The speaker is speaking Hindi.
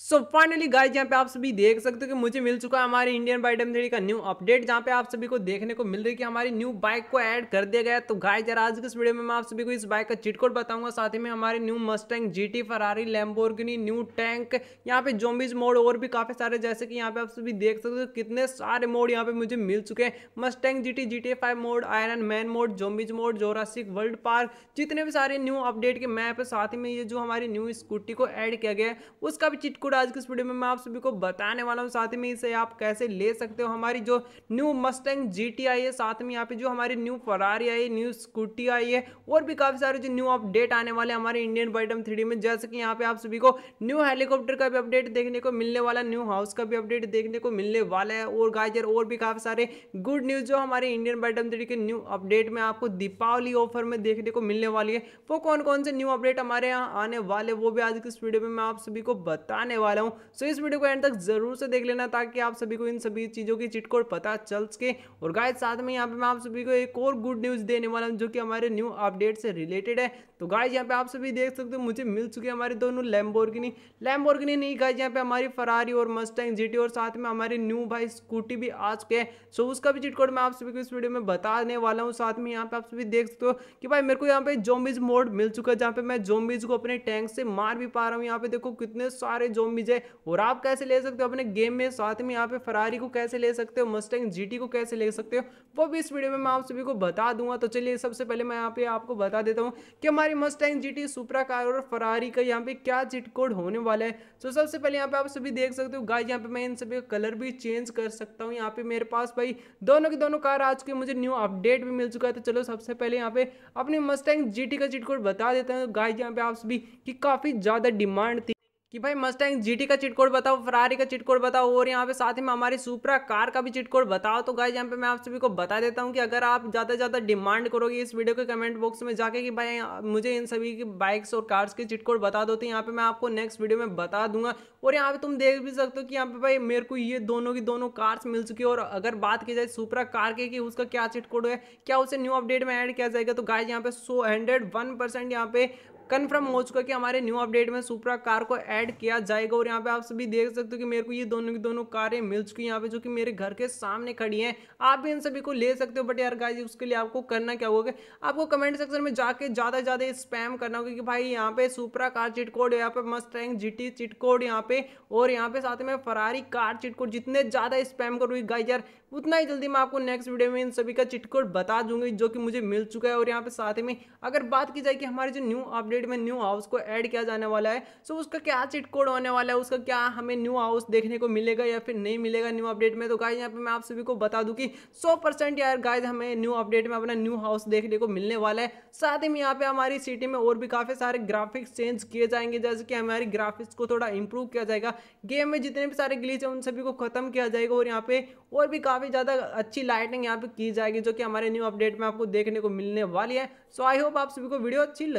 सो फाइनली गाइस यहाँ पे आप सभी देख सकते हो कि मुझे मिल चुका है हमारी इंडियन बाइक एम थ्री का न्यू अपडेट जहाँ पे आप सभी को देखने को मिल रही है कि हमारी न्यू बाइक को ऐड कर दिया गया तो गाइस यार आज के इस वीडियो में मैं आप सभी को इस बाइक का चिटकोड बताऊंगा साथ ही में हमारे new Mustang GT Ferrari Lamborghini new tank यहाँ पे जोम्बिज मोड और भी काफी सारे जैसे कि यहाँ पे आप सभी देख सकते हो कितने सारे मोड यहाँ पे मुझे मिल चुके हैं Mustang G T G T five mode Iron Man mode zombies mode Jurassic World Park जितने भी सारे न्यू अपडेट के मैप है साथ ही में ये जो हमारी न्यू स्कूटी को ऐड किया गया है उसका भी चिटकोड कोड आज के इस वीडियो में मैं आप सभी को बताने वाला हूँ साथ में इसे आप कैसे ले सकते हो हमारी जो न्यू मस्टैंग जी आई है साथ में यहाँ पे जो हमारी न्यू फरारी आई है न्यू स्कूटी आई है और भी काफ़ी सारे जो न्यू अपडेट आने वाले हमारे इंडियन बाइटम थ्री में जैसे कि यहाँ पे आप सभी को न्यू हेलीकॉप्टर का भी अपडेट देखने को मिलने वाला न्यू हाउस का भी अपडेट देखने को मिलने वाला है और गाजर और भी काफ़ी सारे गुड न्यूज़ जो हमारे इंडियन बाइटम थ्री के न्यू अपडेट में आपको दीपावली ऑफर में देखने को मिलने वाली है वो कौन कौन से न्यू अपडेट हमारे यहाँ आने वाले वो भी आज की इस वीडियो में मैं आप सभी को बताने वाला हूँ सो इस वीडियो को एंड तक जरूर से देख लेना ताकि आप सभी को इन सभी चीज़ों की चिटकोड पता चल सके और गाय साथ में यहाँ पे मैं आप सभी को एक और गुड न्यूज़ देने वाला हूँ जो कि हमारे न्यू अपडेट से रिलेटेड है तो गाय यहाँ पे आप सभी देख सकते हो मुझे मिल चुके हमारे दोनों लैम्बोर्गिनी लैम्बोर्गिनी नहीं गाय यहाँ पे हमारी फरारी और मस्टैंग जीटी और साथ में हमारी न्यू भाई स्कूटी भी आ चुके हैं सो उसका भी चिटकोड मैं आप सभी को इस वीडियो में बताने वाला हूँ साथ में यहाँ पे आप सभी देख सकते हो कि भाई मेरे को यहाँ पे जोम्बिज मोड मिल चुका है जहाँ पे मैं जोम्बिज को अपने टैंक से मार भी पा रहा हूँ यहाँ पे देखो कितने सारे जोम्बिज फॉर्म भी जाए और आप कैसे ले सकते हो अपने गेम में साथ में यहाँ पे फरारी को कैसे ले सकते हो मस्टैंग जीटी को कैसे ले सकते हो वो भी इस वीडियो में मैं आप सभी को बता दूंगा तो चलिए सबसे पहले मैं यहाँ पे आपको बता देता हूँ कि हमारी मस्टैंग जी टी कार और फरारी का यहाँ पे क्या चिट कोड होने वाला है तो सबसे पहले यहाँ पे आप सभी देख सकते हो गाय यहाँ पे मैं इन सभी का कलर भी चेंज कर सकता हूँ यहाँ पे मेरे पास भाई दोनों की दोनों कार आज के मुझे न्यू अपडेट भी मिल चुका है तो चलो सबसे पहले यहाँ पे अपनी मस्टैंग जी का चिट कोड बता देता हूँ गाय यहाँ पे आप सभी की काफ़ी ज़्यादा डिमांड थी कि भाई मस्टैंग जीटी का चिट कोड बताओ फरारी का चिट कोड बताओ और यहाँ पे साथ ही में हमारी सुपरा कार का भी चिट कोड बताओ तो गाइज यहाँ पे मैं आप सभी को बता देता हूँ कि अगर आप ज़्यादा से ज़्यादा डिमांड करोगे इस वीडियो के कमेंट बॉक्स में जाके कि भाई मुझे इन सभी की बाइक्स और कार्स के चिट कोड बता दो तो यहाँ पे मैं आपको नेक्स्ट वीडियो में बता दूंगा और यहाँ पे तुम देख भी सकते हो कि यहाँ पे भाई मेरे को ये दोनों की दोनों कार्स मिल चुकी है और अगर बात की जाए सुपरा कार के कि उसका क्या चिट कोड है क्या उसे न्यू अपडेट में ऐड किया जाएगा तो गाइज यहाँ पे सो हंड्रेड वन परसेंट यहाँ पे कन्फर्म हो चुका कि हमारे न्यू अपडेट में सुपरा कार को ऐड किया जाएगा और यहाँ पे आप सभी देख सकते हो कि मेरे को ये दोनों की दोनों कारें मिल चुकी हैं यहाँ पे जो कि मेरे घर के सामने खड़ी हैं आप भी इन सभी को ले सकते हो बट यार गाइस उसके लिए आपको करना क्या होगा आपको कमेंट सेक्शन में जाके ज़्यादा ज़्यादा स्पैम करना होगा कि भाई यहाँ पे सुपरा कार चिट कोड यहाँ पे Mustang G T cheat code यहाँ पे और यहाँ पे साथ में फरारी कार चिट कोड जितने ज़्यादा स्पैम करूँगी गाइज यार उतना ही जल्दी मैं आपको नेक्स्ट वीडियो में इन सभी का चिट कोड बता दूंगी जो कि मुझे मिल चुका है और यहाँ पे साथ में अगर बात की जाए कि हमारे जो न्यू अपडेट अपडेट में न्यू हाउस को ऐड किया जाने वाला है सो उसका क्या चिट कोड होने वाला है उसका क्या हमें न्यू हाउस देखने को मिलेगा या फिर नहीं मिलेगा न्यू अपडेट में तो गाय यहाँ पे मैं आप सभी को बता दूँ कि सौ परसेंट यार गाय हमें न्यू अपडेट में अपना न्यू हाउस देखने को मिलने वाला है साथ ही यहाँ पे हमारी सिटी में और भी काफ़ी सारे ग्राफिक्स चेंज किए जाएंगे जैसे कि हमारी ग्राफिक्स को थोड़ा इंप्रूव किया जाएगा गेम में जितने भी सारे ग्लीच है उन सभी को खत्म किया जाएगा और यहाँ पे और भी काफ़ी ज़्यादा अच्छी लाइटिंग यहाँ पे की जाएगी जो कि हमारे न्यू अपडेट में आपको देखने को मिलने वाली है सो आई होप आप सभी को वीडियो अच्छी लग